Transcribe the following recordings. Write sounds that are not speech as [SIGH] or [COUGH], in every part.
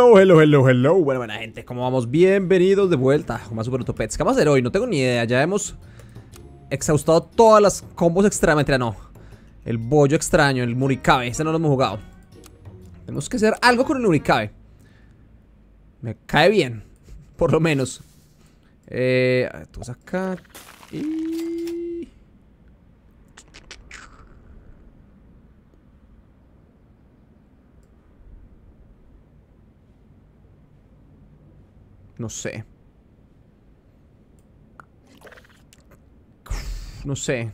Hello, hello, hello, hello. Bueno, buena gente, ¿cómo vamos? Bienvenidos de vuelta a más Super Utopets. ¿Qué vamos a hacer hoy? No tengo ni idea. Ya hemos exhaustado todas las combos extra. no. El bollo extraño, el muricabe. Ese no lo hemos jugado. Tenemos que hacer algo con el muricabe. Me cae bien. [LAUGHS] Por lo menos. Eh, acá. Y No sé. No sé.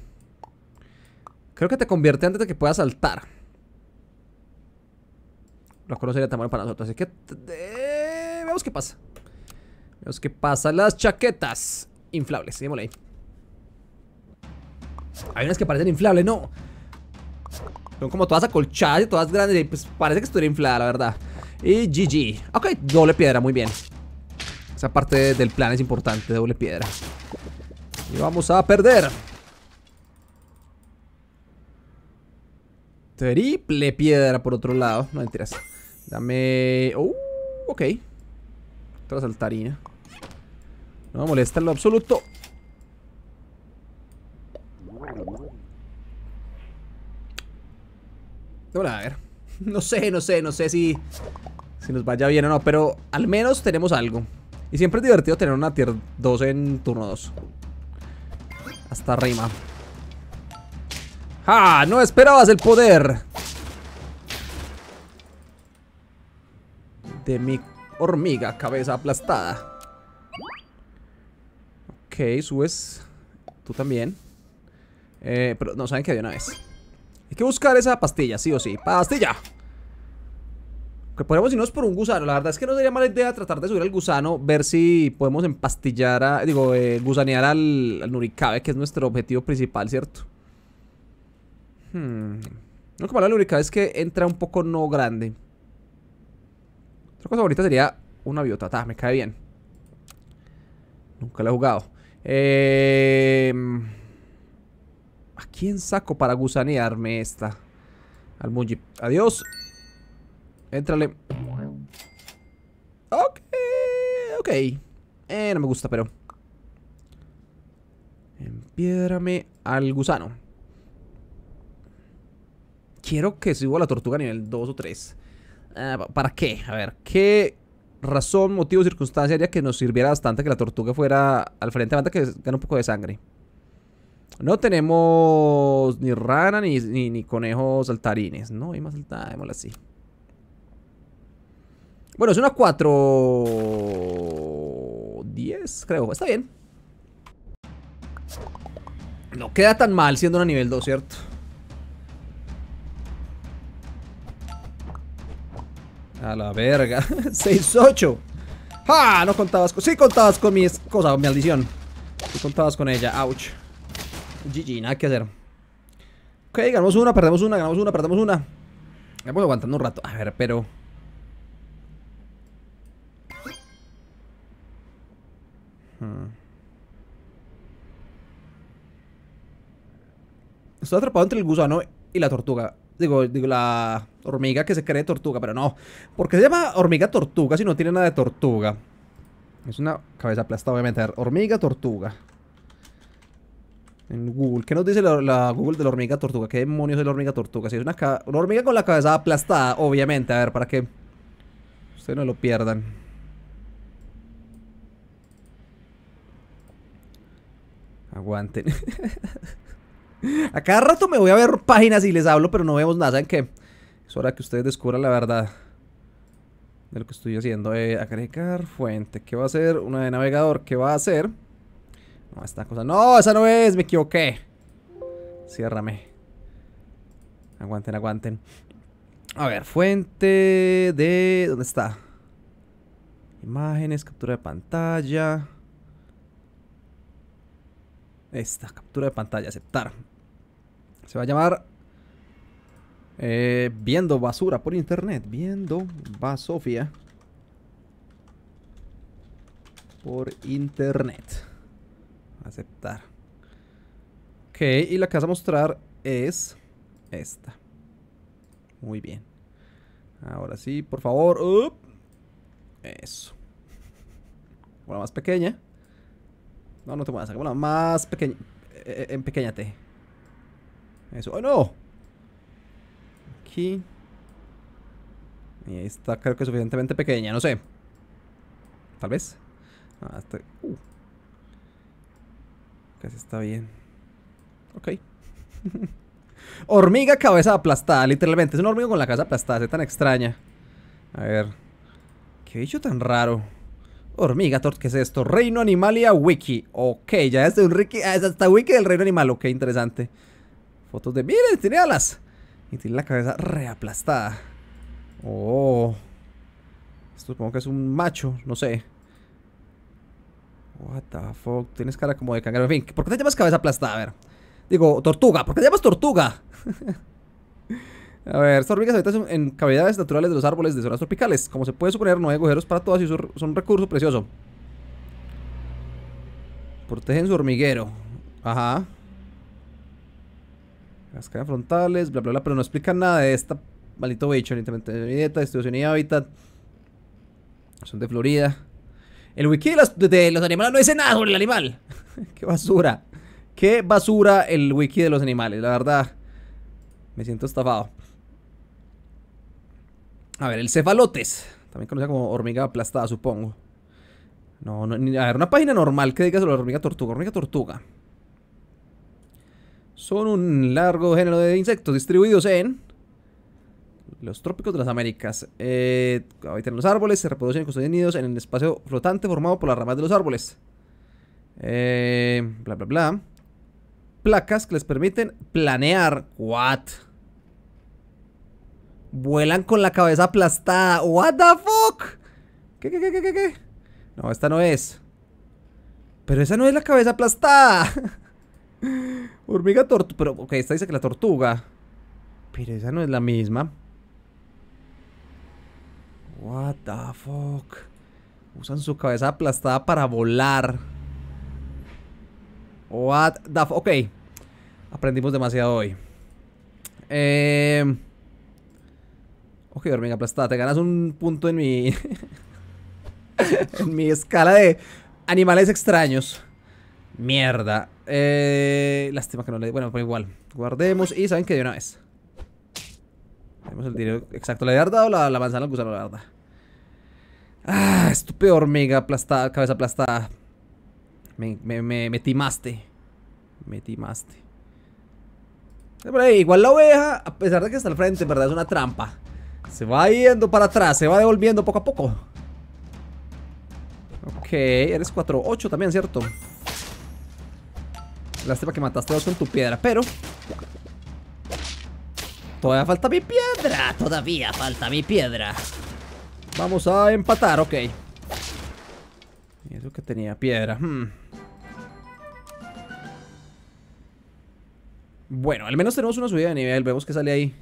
Creo que te convierte antes de que puedas saltar. Los no sería tan bueno para nosotros. Así que... Eh, veamos qué pasa. Veamos qué pasa. Las chaquetas inflables. Démosle ahí. Hay unas que parecen inflables. No. Son como todas acolchadas y todas grandes. Pues parece que estuviera inflada, la verdad. Y GG. Ok, doble piedra. Muy bien. Esa parte del plan es importante, doble piedra. Y vamos a perder. Triple piedra por otro lado. No mentiras. Dame... Oh, ok. Otra saltarina. No me molesta en lo absoluto. Hola, a ver. [LAUGHS] No sé, no sé, no sé si, si nos vaya bien o no, pero al menos tenemos algo. Y siempre es divertido tener una tier 2 en turno 2. Hasta rima. ¡Ah! ¡No esperabas el poder! De mi hormiga cabeza aplastada. Ok, subes. Tú también. Eh, pero no saben que había una vez. Hay que buscar esa pastilla, sí o sí. ¡Pastilla! Que podemos irnos por un gusano. La verdad es que no sería mala idea tratar de subir al gusano, ver si podemos empastillar, a, digo, eh, gusanear al, al, Nurikabe, que es nuestro objetivo principal, ¿cierto? Hmm. Lo que malo del Nurikabe es que entra un poco no grande. Otra cosa bonita sería una biotata, ah, me cae bien. Nunca la he jugado. Em, ¿A quién saco para gusanearme esta? Al mugi Adiós. Entrale Ok, ok. Eh, no me gusta, pero... empiérame al gusano. Quiero que suba la tortuga a nivel 2 o 3. Ah, ¿Para qué? A ver, ¿qué razón, motivo, circunstancia haría que nos sirviera bastante que la tortuga fuera al frente? Banda que gane un poco de sangre. No tenemos ni rana ni, ni, conejos saltarines. No, hay más saltarines así. Bueno, es una 4... 10, creo. Está bien. No queda tan mal siendo una nivel 2, ¿cierto? A la verga. 6-8. [LAUGHS] ¡Ja! Ah, no contabas con... Sí contabas con mi... Cosa, mi maldición. Sí contabas con ella. Ouch. GG, nada que hacer. Ok, ganamos una, perdemos una, ganamos una, perdemos una. puedo aguantando un rato. A ver, pero... Estoy atrapado entre el gusano y la tortuga. Digo, digo, la hormiga que se cree tortuga, pero no. ¿Por qué se llama hormiga tortuga si no tiene nada de tortuga? Es una cabeza aplastada, obviamente. A hormiga tortuga. En Google. ¿Qué nos dice la, Google de la hormiga tortuga? ¿Qué demonios es la hormiga tortuga? Si es una hormiga con la cabeza aplastada, obviamente. A ver, para que ustedes no lo pierdan. Aguanten. [LAUGHS] a cada rato me voy a ver páginas y les hablo, pero no vemos nada. ¿Saben qué? Es hora que ustedes descubran la verdad de lo que estoy haciendo. Eh, agregar fuente. ¿Qué va a hacer? Una de navegador. ¿Qué va a hacer? No, esta cosa. No, esa no es. Me equivoqué. Ciérrame. Aguanten, aguanten. A ver, fuente de... ¿Dónde está? Imágenes, captura de pantalla. Esta captura de pantalla, aceptar. Se va a llamar eh, Viendo basura por internet. Viendo basofia por internet. Aceptar. Ok, y la que vas a mostrar es esta. Muy bien. Ahora sí, por favor. Eso. Una más pequeña. No, no te muevas, bueno más pequeña. en eh, pequeña eh, empequeñate. Eso. ¡Oh, no! Aquí. Y ahí está, creo que es suficientemente pequeña, no sé. Tal vez. Ah, está... Uh. Casi está bien. Ok. [LAUGHS] hormiga cabeza aplastada, literalmente. Es una hormiga con la cabeza aplastada, es tan extraña. A ver. Qué bicho tan raro. Hormiga Tort, ¿qué es esto? Reino Animalia Wiki. Ok, ya es un Wiki. Ah, es hasta Wiki del Reino Animal. Ok, interesante. Fotos de. ¡Miren! Tiene alas. Y tiene la cabeza reaplastada. Oh. Esto supongo que es un macho, no sé. What the fuck. Tienes cara como de cangrejo. En fin, ¿por qué te llamas cabeza aplastada? A ver. Digo, tortuga. ¿Por qué te llamas tortuga? [LAUGHS] A ver, estas hormigas habitan en cavidades naturales de los árboles de zonas tropicales. Como se puede suponer, no hay agujeros para todas y son un recurso precioso. Protegen su hormiguero. Ajá. Las frontales, bla, bla, bla. Pero no explican nada de esta maldito bicho. dieta, distribución y hábitat. Son de Florida. El wiki de los animales no dice nada sobre el animal. [LAUGHS] Qué basura. Qué basura el wiki de los animales, la verdad. Me siento estafado. A ver, el cefalotes. También conocida como hormiga aplastada, supongo. No, no, a ver, una página normal que diga sobre la hormiga tortuga. Hormiga tortuga. Son un largo género de insectos distribuidos en los trópicos de las Américas. Eh, habitan los árboles, se reproducen con nidos en el espacio flotante formado por las ramas de los árboles. Eh, bla, bla, bla. Placas que les permiten planear. What? Vuelan con la cabeza aplastada. What the fuck? ¿Qué, qué, qué, qué, qué? No, esta no es. Pero esa no es la cabeza aplastada. [LAUGHS] Hormiga tortuga. Pero, ok, esta dice que la tortuga. Pero esa no es la misma. What the fuck. Usan su cabeza aplastada para volar. What the fuck. Ok. Aprendimos demasiado hoy. Eh... Ok, hormiga aplastada, te ganas un punto en mi... [LAUGHS] en mi escala de animales extraños. Mierda. Eh, lástima que no le... Bueno, pues igual. Guardemos y saben que de una vez. Tenemos el dinero exacto. ¿Le he dado la, la manzana al gusano, la verdad? Ah, estúpido hormiga aplastada, cabeza aplastada. Me, me, me, timaste. Me timaste. Pero, igual la oveja, a pesar de que está al frente, en verdad es una trampa. Se va yendo para atrás, se va devolviendo poco a poco. Ok, eres 4-8 también, ¿cierto? Lástima que mataste dos con tu piedra, pero... Todavía falta mi piedra, todavía falta mi piedra. Vamos a empatar, ok. Y eso que tenía piedra. Hmm. Bueno, al menos tenemos una subida de nivel, vemos que sale ahí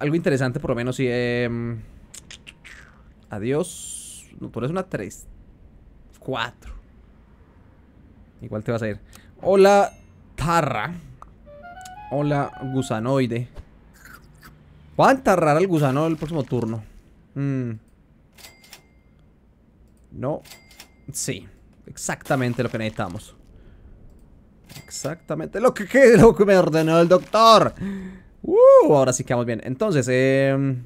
algo interesante, por lo menos. sí em, adiós. No, tú eres una 3. 4. Igual te vas a ir. Hola, Tarra. Hola, gusanoide. Voy a el al gusano el próximo turno. Mm. No. Sí. Exactamente lo que necesitamos. Exactamente lo que, que, [LAUGHS] lo que me ordenó el doctor. Uh, ahora sí quedamos bien. Entonces, eh,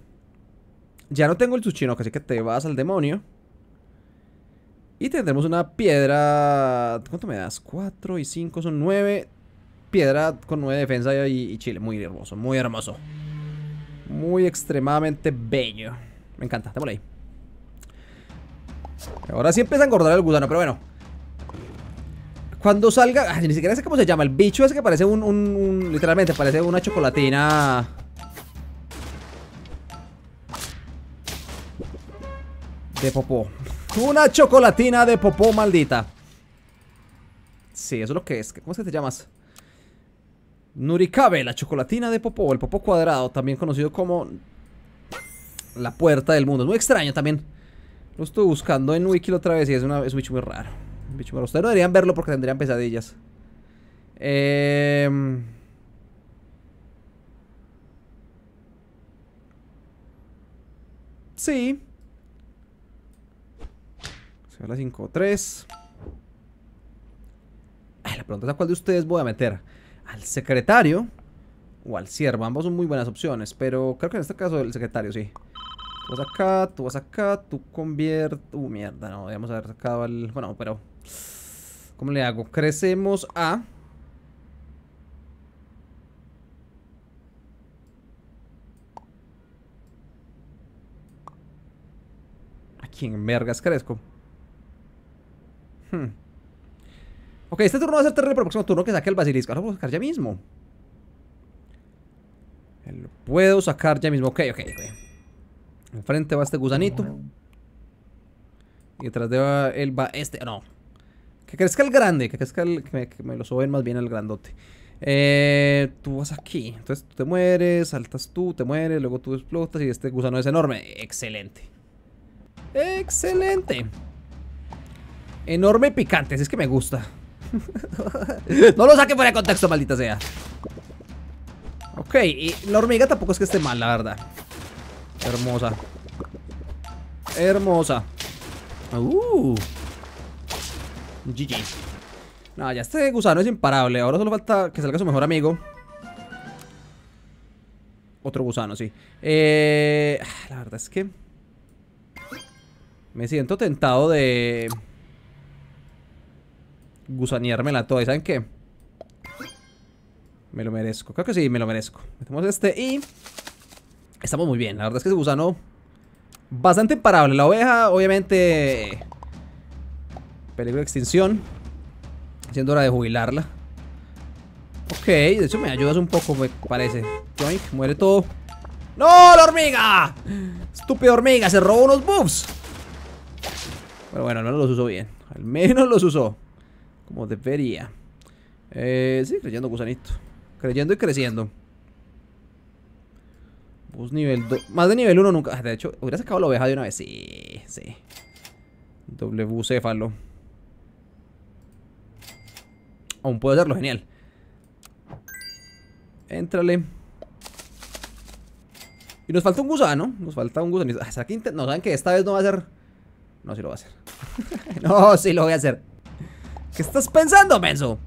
ya no tengo el que así que te vas al demonio. Y tendremos una piedra... ¿Cuánto me das? 4 y 5 son 9. Piedra con 9 defensa y, chile. Muy hermoso, muy hermoso. Muy extremadamente bello. Me encanta, démosle ahí. Ahora sí empieza a engordar el gusano, pero bueno. Cuando salga, ni siquiera sé cómo se llama El bicho ese que parece un, literalmente Parece una chocolatina De popó Una chocolatina de popó maldita Sí, eso es lo que es ¿Cómo es que te llamas? Nurikabe, la chocolatina de popó El popó cuadrado, también conocido como La puerta del mundo Es muy extraño también Lo estoy buscando en Wiki otra vez y es, una, es un bicho muy raro bicho Ustedes no deberían verlo porque tendrían pesadillas. Em, sí. Se va la 5-3. La pregunta es a cuál de ustedes voy a meter. ¿Al secretario o al siervo? Ambos son muy buenas opciones, pero creo que en este caso el secretario, sí. Tú vas acá, tú vas acá, tú conviertes... Uh, mierda, no, debemos haber sacado al... Bueno, pero ¿Cómo le hago? Crecemos a... ¿A quién vergas crezco? Hmm. Ok, este turno va a ser terrible, pero el próximo turno que saque el basilisco. Ahora lo puedo sacar ya mismo. Lo puedo sacar ya mismo. Ok, ok, ok. Enfrente va este gusanito. Y detrás de él va este. Ah, no, que crezca el grande, que crezca el. Que me, lo suben más bien al grandote. Eh, tú vas aquí, entonces tú te mueres, saltas tú, te mueres, luego tú explotas y este gusano es enorme. Excelente. Excelente. Enorme picante, es que me gusta. [LAUGHS] no lo saque fuera de contexto, maldita sea. Ok, y la hormiga tampoco es que esté mal, la verdad. Hermosa. Hermosa. Uh. No, ya este gusano es imparable. Ahora solo falta que salga su mejor amigo. Otro gusano, sí. Eh, ah, la verdad es que... Me siento tentado de... Gusaneármela toda. ¿Y saben qué? Me lo merezco. Creo que sí, me lo merezco. Metemos este y... Estamos muy bien. La verdad es que ese gusano... Bastante imparable. La oveja, obviamente... Peligro de extinción. Siendo hora de jubilarla. Ok, de hecho me ayudas un poco, me parece. muere todo. ¡No, la hormiga! ¡Estúpida hormiga! ¡Se robó unos buffs! Pero bueno, no los usó bien. Al menos los usó. Como debería. Eh, sí, creyendo, gusanito. Creyendo y creciendo. Bus nivel 2. Más de nivel 1 nunca. De hecho, hubiera sacado la oveja de una vez. Sí, sí. Doble bucéfalo Aún puedo hacerlo, genial. Éntrale. Y nos falta un gusano. Nos falta un gusano. Ah, no saben que esta vez no va a ser. No, sí lo va a hacer. [LAUGHS] no, sí lo voy a hacer. ¿Qué estás pensando, menso?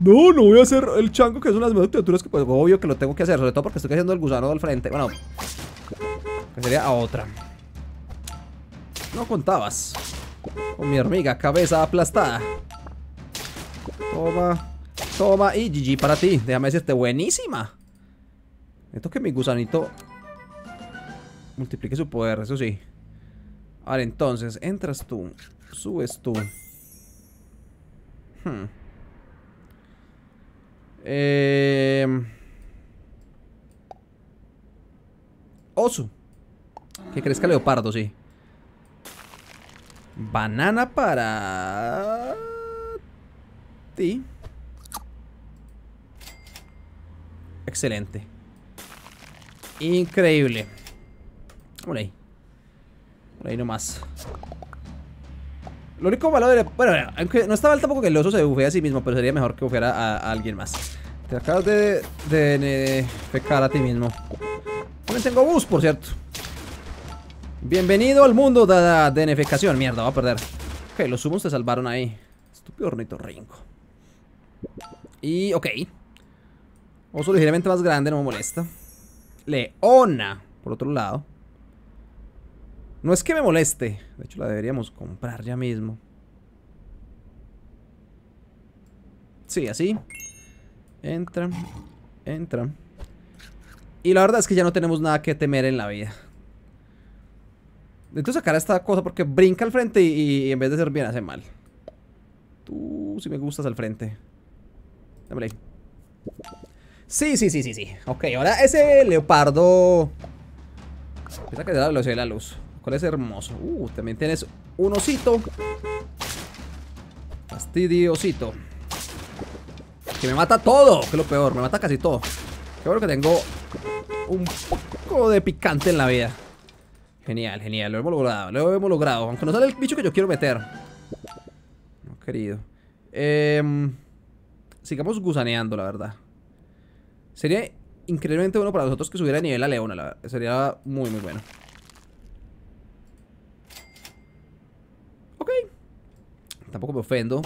No, no voy a hacer el chango, que es una de las mejores criaturas que pues obvio que lo tengo que hacer, sobre todo porque estoy haciendo el gusano al frente. Bueno, que sería a otra. No contabas con mi hormiga cabeza aplastada. Toma. Toma. Y GG para ti. Déjame decirte, buenísima. Esto que mi gusanito multiplique su poder, eso sí. Ahora entonces, entras tú. Subes tú. Hmm. Eh... Em. Oso. Que crezca leopardo, sí. Banana para... Excelente. Increíble. Por ahí. Por ahí nomás. Lo único malo era Bueno, no estaba el tampoco que el oso se bufee a sí mismo, pero sería mejor que bufeara a, alguien más. Te acabas de, de, a ti mismo. También tengo bus, por cierto. Bienvenido al mundo de la Mierda, va a perder. Ok, los humos se salvaron ahí. Estúpido Ringo y, ok. Oso ligeramente más grande, no me molesta. Leona, por otro lado. No es que me moleste. De hecho, la deberíamos comprar ya mismo. Sí, así. Entra. Entra. Y la verdad es que ya no tenemos nada que temer en la vida. Necesito sacar esta cosa porque brinca al frente y, y en vez de ser bien hace mal. Tú si me gustas al frente ahí. Sí, sí, sí, sí, sí. Ok, ahora ese leopardo... Esa que la la luz. ¿Cuál es hermoso? Uh, también tienes un osito. Fastidiosito. Que me mata todo, que es lo peor, me mata casi todo. Qué bueno que tengo un poco de picante en la vida. Genial, genial, lo hemos logrado, lo hemos logrado. Aunque no sale el bicho que yo quiero meter. No, querido. Eh sigamos gusaneando, la verdad. Sería increíblemente bueno para nosotros que subiera de nivel a Leona, la verdad. Sería muy, muy bueno. Ok. Tampoco me ofendo.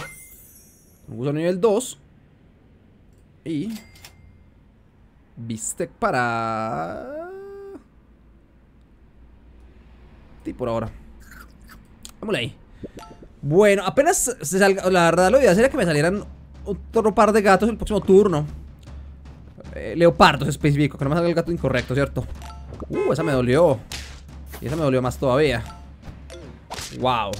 Un gusano nivel 2. Y... Bistec para... Y por ahora. Vámonos ahí. Bueno, apenas se salga... La verdad lo ideal sería que me salieran otro par de gatos el próximo turno. leopardo eh, leopardos específico, que no me salga el gato incorrecto, ¿cierto? Uh, esa me dolió. Y esa me dolió más todavía. Wow.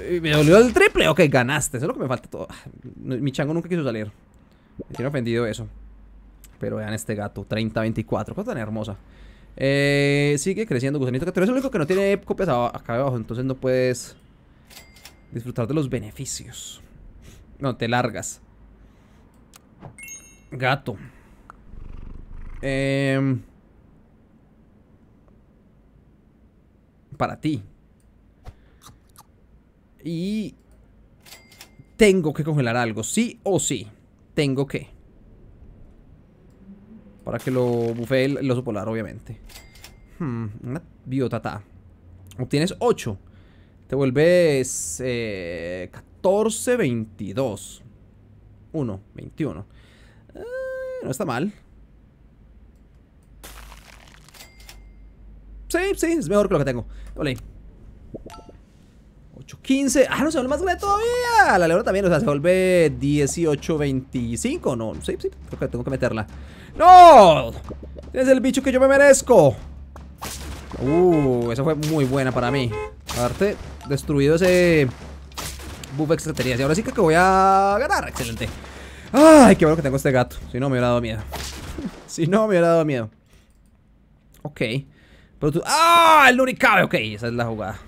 Eh, me dolió el triple. Ok, ganaste. Eso es lo que me falta todo. Ah, mi chango nunca quiso salir. Me tiene ofendido eso. Pero vean este gato. 30-24. Cosa tan hermosa. Eh, sigue creciendo, gusanito. Pero es el único que no tiene copias acá abajo. Entonces no puedes... Disfrutar de los beneficios. No, te largas. Gato. Em, para ti. Y... Tengo que congelar algo, sí o sí. Tengo que. Para que lo bufee el, oso polar, obviamente. Hmm, una biotata. Obtienes 8. Te vuelves 14, 22. 1, 21. no está mal. Sí, sí, es mejor que lo que tengo. Ole. 8, 15. Ah, no, se vuelve más grande todavía. La leona también, o sea, se vuelve 18, 25. No, sí, sí, creo que tengo que meterla. ¡No! es el bicho que yo me merezco. Uh, esa fue muy buena para mí. Aparte destruido ese buff extraterrestre Y ahora sí creo que voy a ganar. Excelente. Ay, qué bueno que tengo este gato. Si no, me hubiera dado miedo. [LAUGHS] si no, me hubiera dado miedo. Ok. Pero tú... ¡Ah! El Nuricabe. Ok, esa es la jugada.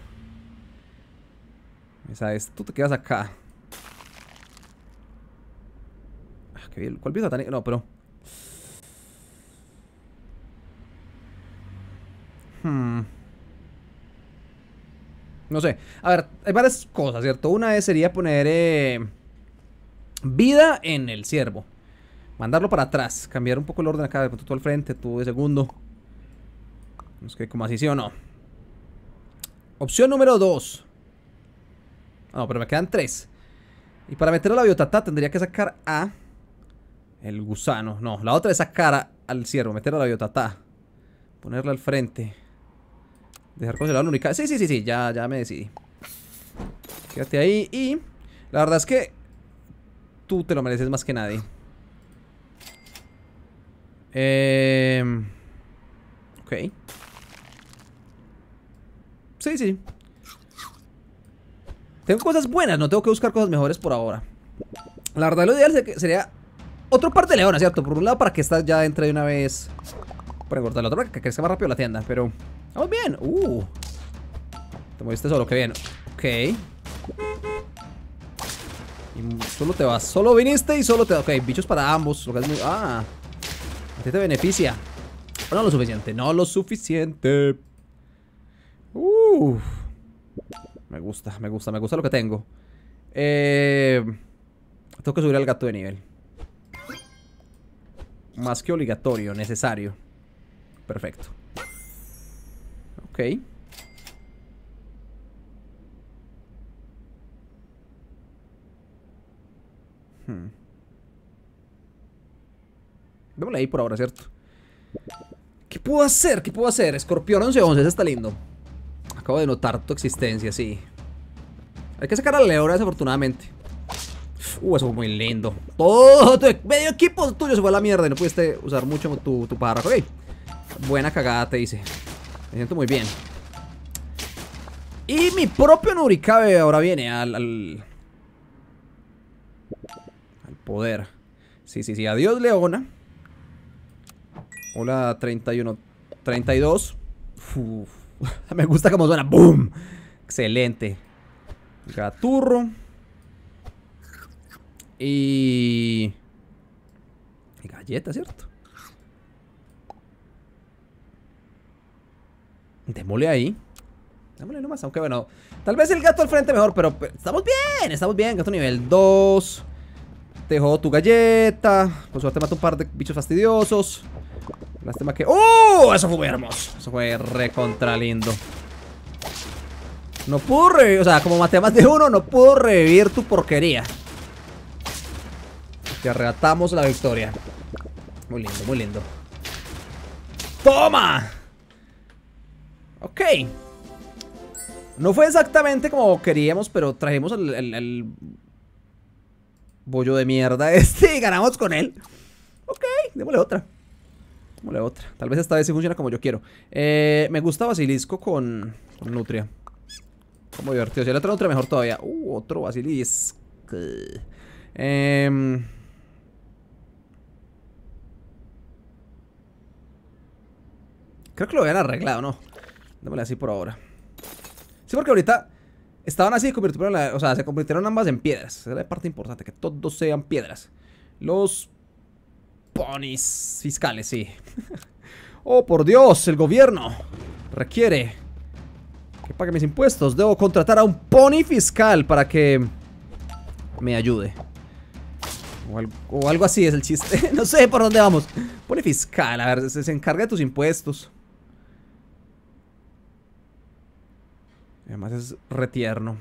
Esa es... Tú te quedas acá. Ah, qué bien. ¿Cuál pieza tan... No, pero... Hmm... No sé. A ver, hay varias cosas, ¿cierto? Una es, sería poner eh, vida en el ciervo. Mandarlo para atrás. Cambiar un poco el orden acá. De pronto tú al frente, tú de segundo. No sé, como así, sí o no. Opción número dos No, pero me quedan tres Y para meter a la biotata tendría que sacar a... El gusano. No, la otra es sacar al ciervo. Meter a la biotata. Ponerla al frente. Dejar congelado la única. Sí, sí, sí, sí, ya, ya me decidí. Quédate ahí y... La verdad es que... Tú te lo mereces más que nadie. Eh... Ok. Sí, sí. Tengo cosas buenas, no tengo que buscar cosas mejores por ahora. La verdad, lo ideal sería otro par de leonas, ¿cierto? Por un lado, para que esta ya entre de una vez Por engordar. La otra, para que crezca más rápido la tienda, pero... ¡Oh, bien! ¡Uh! Te moviste solo, qué bien. Ok. solo te vas. Solo viniste y solo te... Ok, bichos para ambos. Lo que Ah. A ti te beneficia. Oh, no lo suficiente. No lo suficiente. Uh. Me gusta, me gusta, me gusta lo que tengo. Eh... Tengo que subir al gato de nivel. Más que obligatorio, necesario. Perfecto. Ok. Hmm. Démosle ahí por ahora, ¿cierto? ¿Qué puedo hacer? ¿Qué puedo hacer? Escorpión 11-11, ese está lindo. Acabo de notar tu existencia, sí. Hay que sacar a Leora desafortunadamente. Uh, eso fue muy lindo. Todo tu medio equipo tuyo se fue a la mierda y no pudiste usar mucho tu, párrafo. Okay. Buena cagada, te dice. Me siento muy bien. Y mi propio Nurikabe ahora viene al, al... poder. Sí, sí, sí. Adiós, Leona. Hola, 31. 32. [LAUGHS] Me gusta cómo suena. ¡Boom! Excelente. Gaturro. Y... Galleta, ¿cierto? mole ahí. nomás, aunque bueno. Tal vez el gato al frente mejor, pero, estamos bien, estamos bien. Gato nivel 2. Te jodo tu galleta. Con suerte mato un par de bichos fastidiosos. Lástima que... ¡Oh! Eso fue hermoso. Eso fue recontra lindo. No pudo revivir... O sea, como maté a más de uno, no pudo revivir tu porquería. Te arrebatamos la victoria. Muy lindo, muy lindo. ¡Toma! Ok. No fue exactamente como queríamos, pero trajimos el, el, bollo de mierda [LAUGHS] este y ganamos con él. Ok, démosle otra. Démosle otra. Tal vez esta vez sí funciona como yo quiero. Eh, me gusta basilisco con, nutria. Como divertido. Si el otro nutria mejor todavía. Uh, otro basilisco. Em, creo que lo habían arreglado, ¿no? démosle así por ahora. Sí, porque ahorita estaban así, convirtieron se convirtieron ambas en piedras. es la parte importante, que todos sean piedras. Los ponis fiscales, sí. [LAUGHS] oh, por Dios, el gobierno requiere que pague mis impuestos. Debo contratar a un pony fiscal para que me ayude. O algo, así es el chiste. [LAUGHS] no sé por dónde vamos. Pony fiscal, a ver, se, se encarga de tus impuestos. Además es retierno.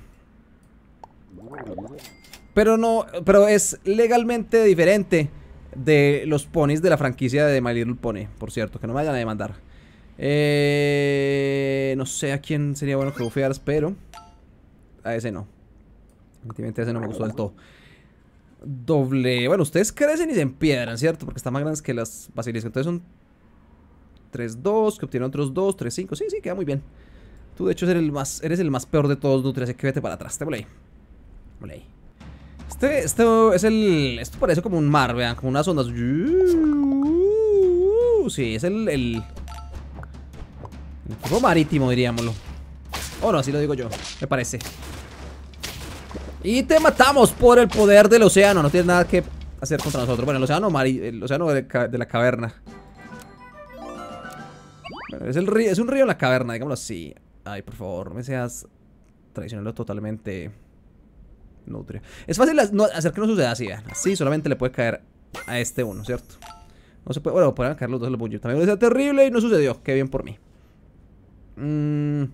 Pero no, pero es legalmente diferente de los ponis de la franquicia de My Little Pony, por cierto, que no me vayan a demandar. Eh, no sé a quién sería bueno que bufearas, pero a ese no. a ese no me gustó del todo. Doble. Bueno, ustedes crecen y se empiedran, ¿cierto? Porque están más grandes que las basiliscas. Entonces son 3-2, que obtienen otros 2, 3-5. Sí, sí, queda muy bien. Tú de hecho eres el más, eres el más peor de todos, Nutria, así que vete para atrás, te volé. Este, esto es el... Esto parece como un mar, vean, como unas ondas. Sí, es el... El, juego marítimo, diríamoslo. O no, así lo digo yo, me parece. Y te matamos por el poder del océano. No tienes nada que hacer contra nosotros. Bueno, el océano, el océano de, la caverna. es, el río, es un río en la caverna, digámoslo así. Ay, por favor, no me seas traicionero totalmente. Nutria. Es fácil hacer que no suceda así, Sí, Así solamente le puede caer a este uno, ¿cierto? No se puede. Bueno, pueden caer los dos los También lo decía terrible y no sucedió. Qué bien por mí. Mmm.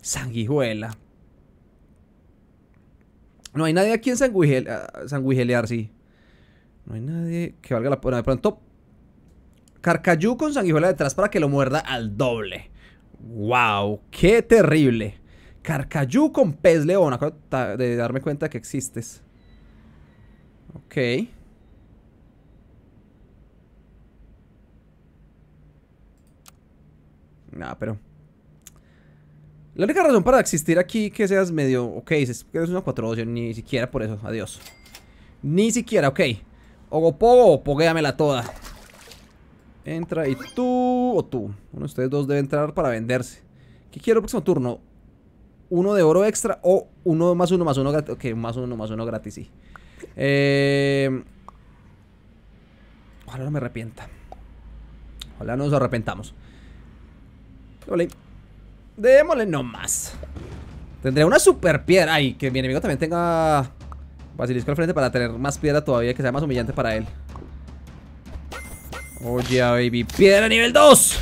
Sanguijuela. No hay nadie aquí en sanguijel, ah, sanguijelear, sí. No hay nadie que valga la pena. de pronto, Carcayú con sanguijuela detrás para que lo muerda al doble. ¡Wow! ¡Qué terrible! Carcayú con pez león. Acabo de darme cuenta que existes. Ok. Nada, pero... La única razón para existir aquí que seas medio... Ok, es que eres una 4 ni siquiera por eso. Adiós. Ni siquiera, ok. Ogopogo, pogueamela toda. Entra y tú o tú. Uno de ustedes dos debe entrar para venderse. ¿Qué quiero el próximo turno? Uno de oro extra o uno más uno más uno gratis. Ok, más uno más uno gratis, sí. Eh, ojalá no me arrepienta. Ojalá no nos arrepentamos. Démosle. Démosle nomás. Tendría una super piedra. Ay, que mi enemigo también tenga basilisco al frente para tener más piedra todavía que sea más humillante para él. Oh yeah, baby. Piedra nivel 2.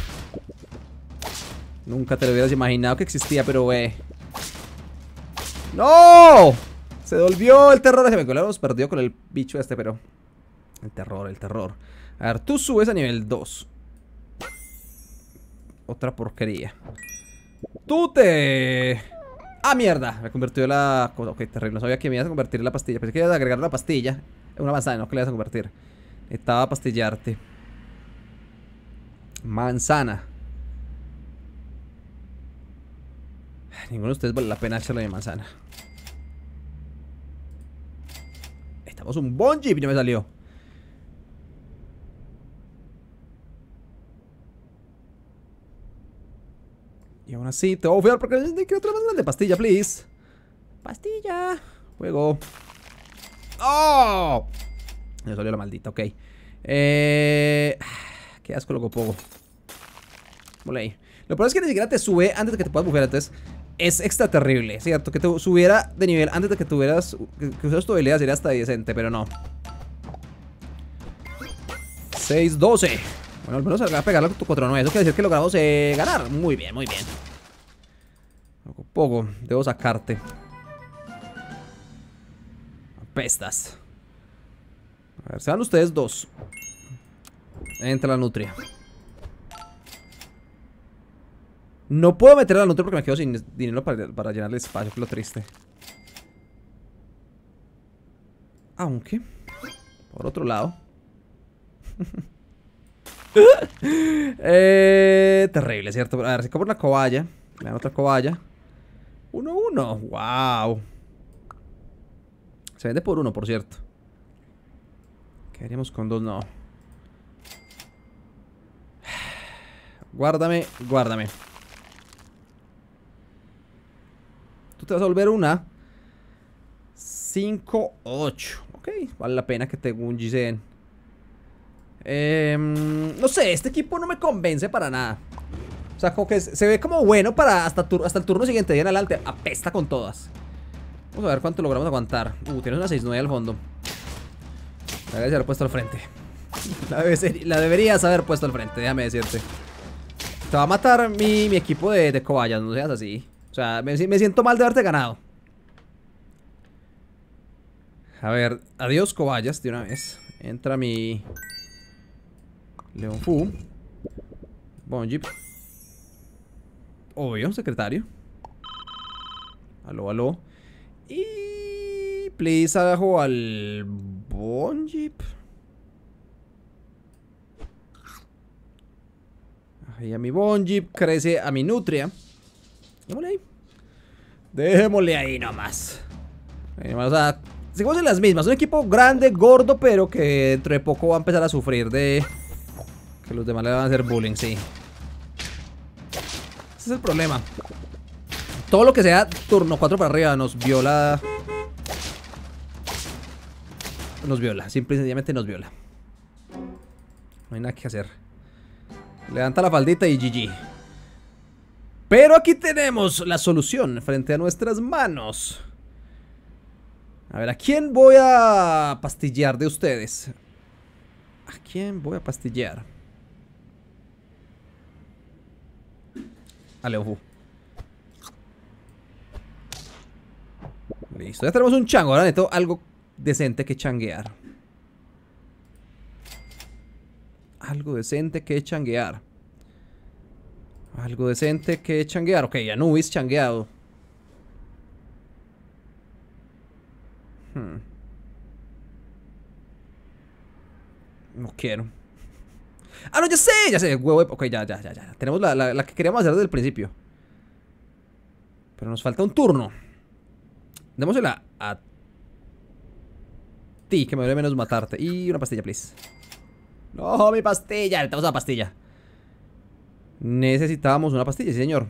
Nunca te lo hubieras imaginado que existía, pero wey. ¡No! Se volvió el terror. Se me coló, perdió con el bicho este, pero... El terror, el terror. A ver, tú subes a nivel 2. Otra porquería. Tú te... ¡Ah, mierda! Me convirtió la... Ok, terrible. No sabía que me ibas a convertir en la pastilla. Pensé que ibas a agregar la pastilla. Es una manzana, no que le ibas a convertir. Estaba a pastillarte. Manzana. Ninguno de ustedes vale la pena echarle de manzana. Estamos un bon Ya me salió. Y aún así, te voy a porque necesito otra más grande. Pastilla, please. Pastilla. Juego. ¡Oh! Me salió la maldita, ok. Eh. Qué asco, loco pogo. Mole Lo peor es que ni siquiera te sube antes de que te puedas bufear. Entonces, es extra terrible, ¿cierto? Que te subiera de nivel antes de que tuvieras. Que, usas tu habilidad sería hasta decente, pero no. 6-12. Bueno, al menos va a pegarlo con tu 4-9. Eso quiere decir que logramos eh, ganar. Muy bien, muy bien. Poco poco. Debo sacarte. Apestas. A ver, sean ustedes dos. Entra la nutria. No puedo meter la nutria porque me quedo sin dinero para, llenar el espacio, que lo triste. Aunque, por otro lado... [LAUGHS] Eh, terrible, ¿cierto? A ver, si como la cobaya. Me dan otra cobaya. Uno, uno. ¡Wow! Se vende por uno, por cierto. Quedaríamos con dos, no. Guárdame, guárdame. Tú te vas a volver una 5, 8. Ok, vale la pena que te gungisen. Eh, em, no sé, este equipo no me convence para nada. O sea, que se ve como bueno para hasta, hasta el turno siguiente. al alte, apesta con todas. Vamos a ver cuánto logramos aguantar. Uh, tienes una 6-9 al fondo. La deberías haber puesto al frente. [LAUGHS] la deberías haber puesto al frente, déjame decirte. Te va a matar mi, equipo de, de, cobayas, no seas así. O sea, me, siento mal de haberte ganado. A ver, adiós cobayas de una vez. Entra mi... Leon Fu. Bonjip. Obvio, secretario. Aló, aló. Y... Please, abajo al... Bonjip. Y a mi Bonji, crece a mi Nutria. Démosle ahí. Démosle ahí nomás. Ahí nomás o sea, seguimos en las mismas. Un equipo grande, gordo, pero que dentro de poco va a empezar a sufrir de... Que los demás le van a hacer bullying, sí. Ese es el problema. Todo lo que sea turno 4 para arriba nos viola... Nos viola, simple y sencillamente nos viola. No hay nada que hacer. Levanta la faldita y GG. Pero aquí tenemos la solución frente a nuestras manos. A ver, ¿a quién voy a pastillar de ustedes? ¿A quién voy a pastillar? A Leofu. Listo, ya tenemos un chango. Ahora necesito algo decente que changuear. algo decente que changuear. Algo decente que changuear. Ok, Anubis changueado. Hmm. No quiero. ¡Ah, no, ya sé! Ya sé, Ok, ya, ya, ya, ya. Tenemos la, la que queríamos hacer desde el principio. Pero nos falta un turno. Démosela a ti, que me duele menos matarte. Y una pastilla, please. No, mi pastilla. Necesitamos una pastilla. Necesitábamos una pastilla, sí, señor.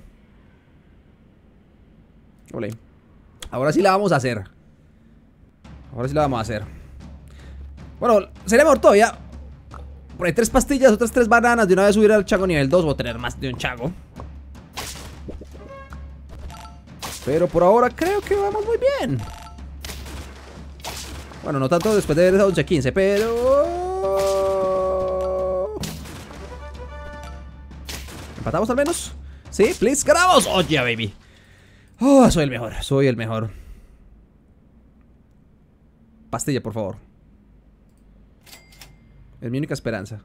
Ole. Ahora sí la vamos a hacer. Ahora sí la vamos a hacer. Bueno, se le sería ya. Por ahí tres pastillas, otras tres bananas. De una vez subir al chago nivel 2 a tener más de un chago. Pero por ahora creo que vamos muy bien. Bueno, no tanto después de ver esa 11-15, pero Patamos al menos? ¿Sí? ¿Please? ¡Ganamos! ¡Oh, yeah, baby! Oh, soy el mejor, soy el mejor. Pastilla, por favor. Es mi única esperanza.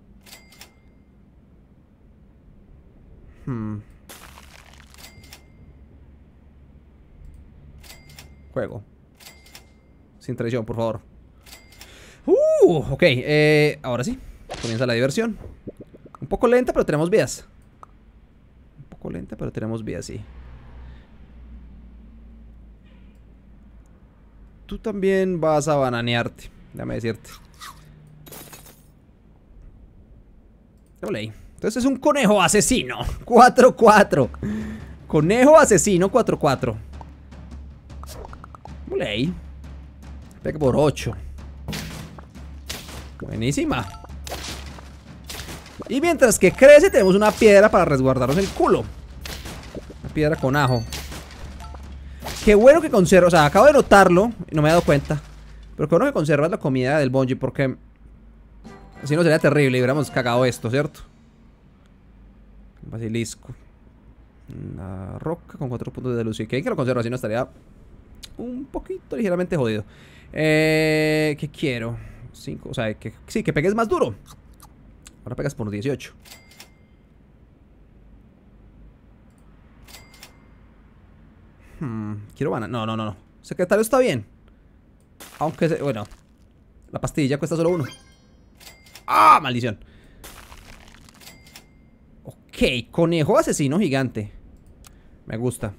Hmm. Juego. Sin traición, por favor. Uh, ok. Eh, ahora sí. Comienza la diversión. Un poco lenta, pero tenemos vías lenta, pero tenemos vida así. Tú también vas a bananearte, déjame decirte. Ole. Entonces es un conejo asesino. 4-4. [LAUGHS] Conejo asesino 4-4. Ole. Pega por 8. Buenísima. Y mientras que crece tenemos una piedra para resguardarnos el culo. Una piedra con ajo. Qué bueno que conserva, o sea, acabo de notarlo y no me he dado cuenta. Pero qué bueno que conservas la comida del bonji porque... Si no sería terrible y hubiéramos cagado esto, ¿cierto? Basilisco. Una roca con cuatro puntos de luz. Y que que lo conserva, así no estaría un poquito ligeramente jodido. Eh, ¿Qué quiero? Cinco, o sea, que, sí, que pegues más duro. Ahora pegas por 18. Hmm, quiero banana. No, no, no, no. Secretario está bien. Aunque, bueno. La pastilla cuesta solo uno. ¡Ah! Maldición. Ok, conejo asesino gigante. Me gusta.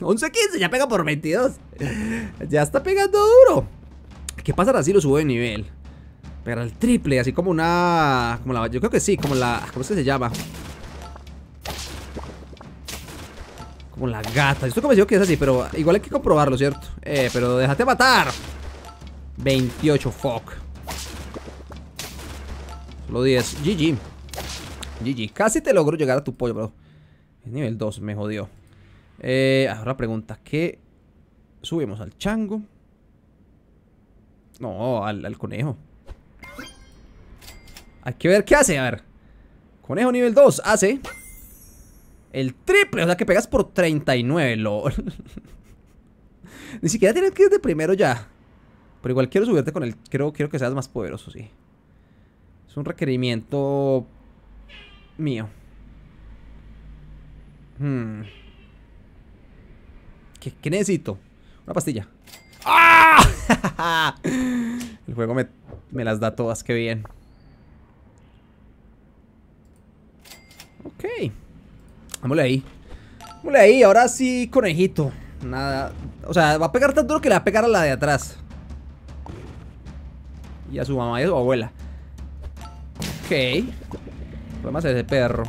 11-15, [LAUGHS] ya pega por 22. ya está pegando duro. ¿Qué pasará si lo subo de nivel? Pero al triple, así como una... Como la, yo creo que sí, como la... ¿Cómo se llama? Como la gata. Yo estoy convencido que es así, pero igual hay que comprobarlo, ¿cierto? Eh, pero déjate matar. 28, fuck. Solo 10. GG. GG. Casi te logro llegar a tu pollo, bro. nivel 2, me jodió. Eh, ahora pregunta, ¿qué subimos al chango? No, al conejo. Hay que ver qué hace, a ver. Conejo nivel 2 hace el triple, o sea que pegas por 39, lol. [LAUGHS] Ni siquiera tienes que ir de primero ya. Pero igual quiero subirte con él. Quiero, quiero que seas más poderoso, sí. Es un requerimiento mío. Hmm. ¿Qué, necesito? Una pastilla. ¡Ah! [LAUGHS] El juego me, me las da todas, qué bien. Ok. Vámonos ahí. Vámonos ahí, ahora sí, conejito. Nada. O sea, va a pegar tan duro que le va a pegar a la de atrás. Y a su mamá y a su abuela. Ok. El problema ese perro.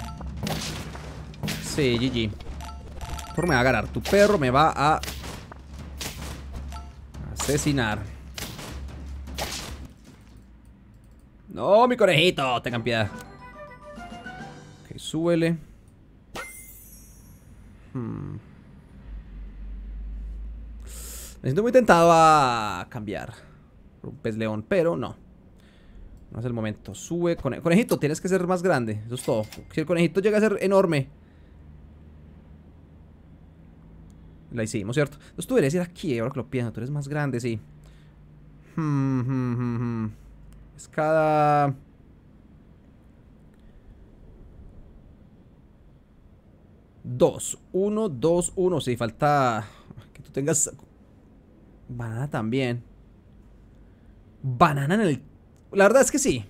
Sí, GG. Por me va a agarrar? Tu perro me va a asesinar. No, mi conejito. Tengan piedad. Súbele. Hmm. Me siento muy tentado a cambiar un pez león, pero no. No es el momento. Sube. el conejito, tienes que ser más grande. Eso es todo. Si el conejito llega a ser enorme. La hicimos, ¿cierto? Entonces tú deberías ir aquí, ahora que lo pienso. Tú eres más grande, sí. Hmm, hmm, hmm, hmm. es cada... 2, 1, 2, 1. Si falta que tú tengas banana también. Banana en el... La verdad es que sí.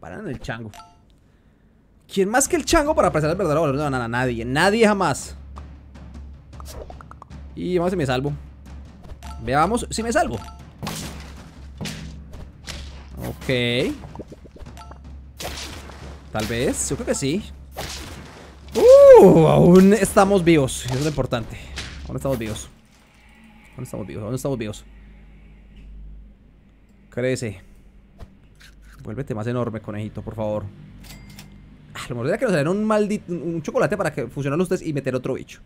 Banana en el chango. ¿Quién más que el chango para apreciar el verdadero valor de banana? Nadie, nadie jamás. Y vamos si me salvo. Veamos si me salvo. Ok. Tal vez, yo creo que sí. Uh, aún estamos vivos. Eso es lo importante. Aún estamos vivos. Aún estamos vivos. Aún estamos vivos. Crece. Vuélvete más enorme, conejito, por favor. A ah, lo mejor era que nos un maldito. Un chocolate para que funcionen ustedes y meter otro bicho.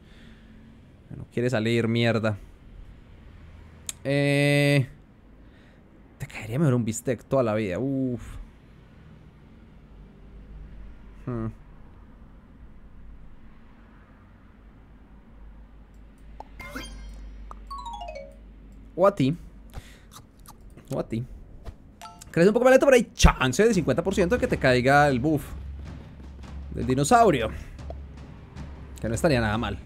No quiere salir, mierda. Eh. Te caería mejor un bistec toda la vida. Uff. Hmm. O a ti. O a ti. Crece un poco más pero hay chance de 50% de que te caiga el buff del dinosaurio. Que no estaría nada mal.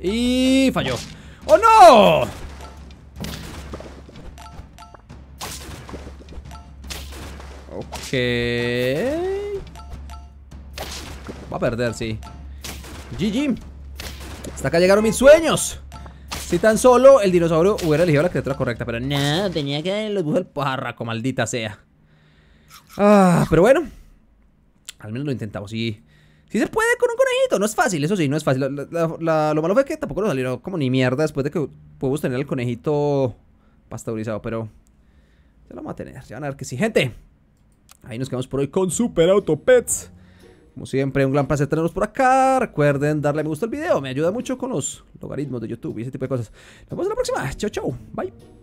Y falló. ¡Oh, no! Ok. Va a perder, sí. GG. Hasta acá llegaron mis sueños. Si tan solo el dinosaurio hubiera elegido la criatura correcta, pero no, tenía que los al Como maldita sea. Ah, pero bueno, al menos lo intentamos y... Si sí se puede con un conejito, no es fácil, eso sí, no es fácil. lo malo fue que tampoco nos salió como ni mierda después de que pudimos tener el conejito pasteurizado, pero ya lo vamos a tener, ya van a ver que sí. Gente, ahí nos quedamos por hoy con Super Auto Pets. Como siempre, un gran placer tenerlos por acá. Recuerden darle a me gusta al video. Me ayuda mucho con los logaritmos de YouTube y ese tipo de cosas. Nos vemos en la próxima. Chao, chao. Bye.